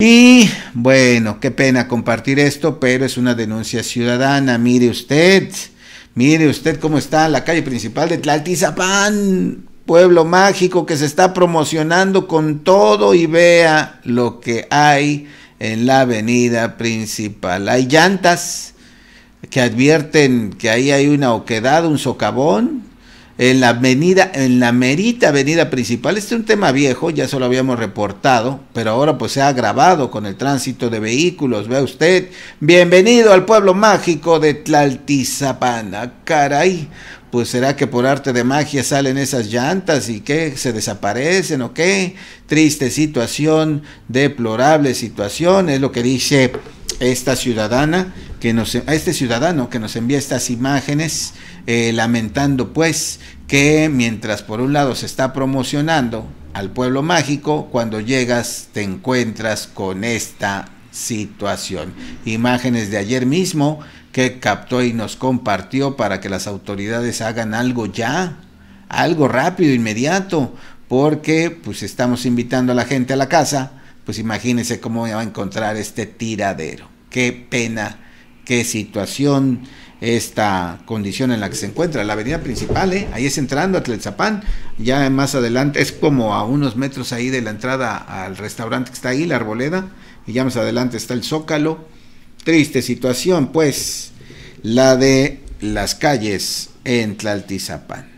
Y bueno, qué pena compartir esto, pero es una denuncia ciudadana. Mire usted, mire usted cómo está la calle principal de Tlaltizapán, pueblo mágico que se está promocionando con todo y vea lo que hay en la avenida principal. Hay llantas que advierten que ahí hay una oquedad, un socavón, en la avenida, en la merita avenida principal. Este es un tema viejo, ya se lo habíamos reportado, pero ahora pues se ha agravado con el tránsito de vehículos, ¿ve usted. Bienvenido al pueblo mágico de Tlaltizapana, caray. Pues será que por arte de magia salen esas llantas y que se desaparecen o qué. Triste situación, deplorable situación, es lo que dice esta ciudadana a este ciudadano que nos envía estas imágenes, eh, lamentando pues que mientras por un lado se está promocionando al pueblo mágico, cuando llegas te encuentras con esta situación. Imágenes de ayer mismo que captó y nos compartió para que las autoridades hagan algo ya, algo rápido, inmediato, porque pues estamos invitando a la gente a la casa, pues imagínense cómo va a encontrar este tiradero. Qué pena qué situación esta condición en la que se encuentra. La avenida principal, ¿eh? ahí es entrando a Tlaltizapán, ya más adelante, es como a unos metros ahí de la entrada al restaurante que está ahí, la arboleda, y ya más adelante está el Zócalo. Triste situación, pues, la de las calles en Tlaltizapán.